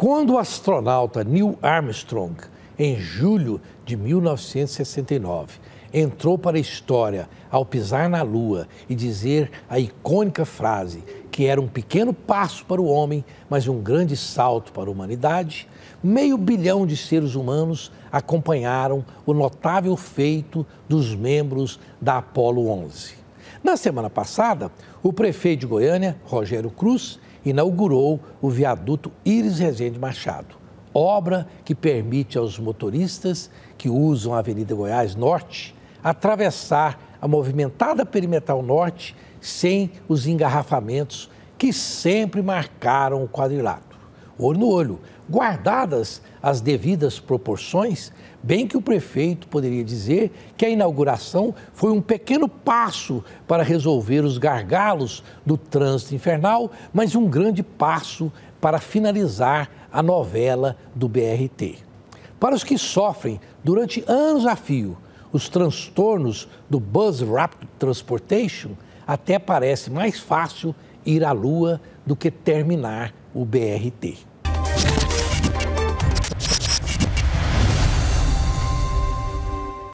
Quando o astronauta Neil Armstrong, em julho de 1969, entrou para a história ao pisar na Lua e dizer a icônica frase que era um pequeno passo para o homem, mas um grande salto para a humanidade, meio bilhão de seres humanos acompanharam o notável feito dos membros da Apolo 11. Na semana passada, o prefeito de Goiânia, Rogério Cruz, inaugurou o viaduto Iris Rezende Machado, obra que permite aos motoristas que usam a Avenida Goiás Norte atravessar a movimentada perimetral norte sem os engarrafamentos que sempre marcaram o quadrilátero olho no olho, guardadas as devidas proporções, bem que o prefeito poderia dizer que a inauguração foi um pequeno passo para resolver os gargalos do trânsito infernal, mas um grande passo para finalizar a novela do BRT. Para os que sofrem durante anos a fio os transtornos do Bus Rapid Transportation, até parece mais fácil ir à Lua do que terminar o BRT.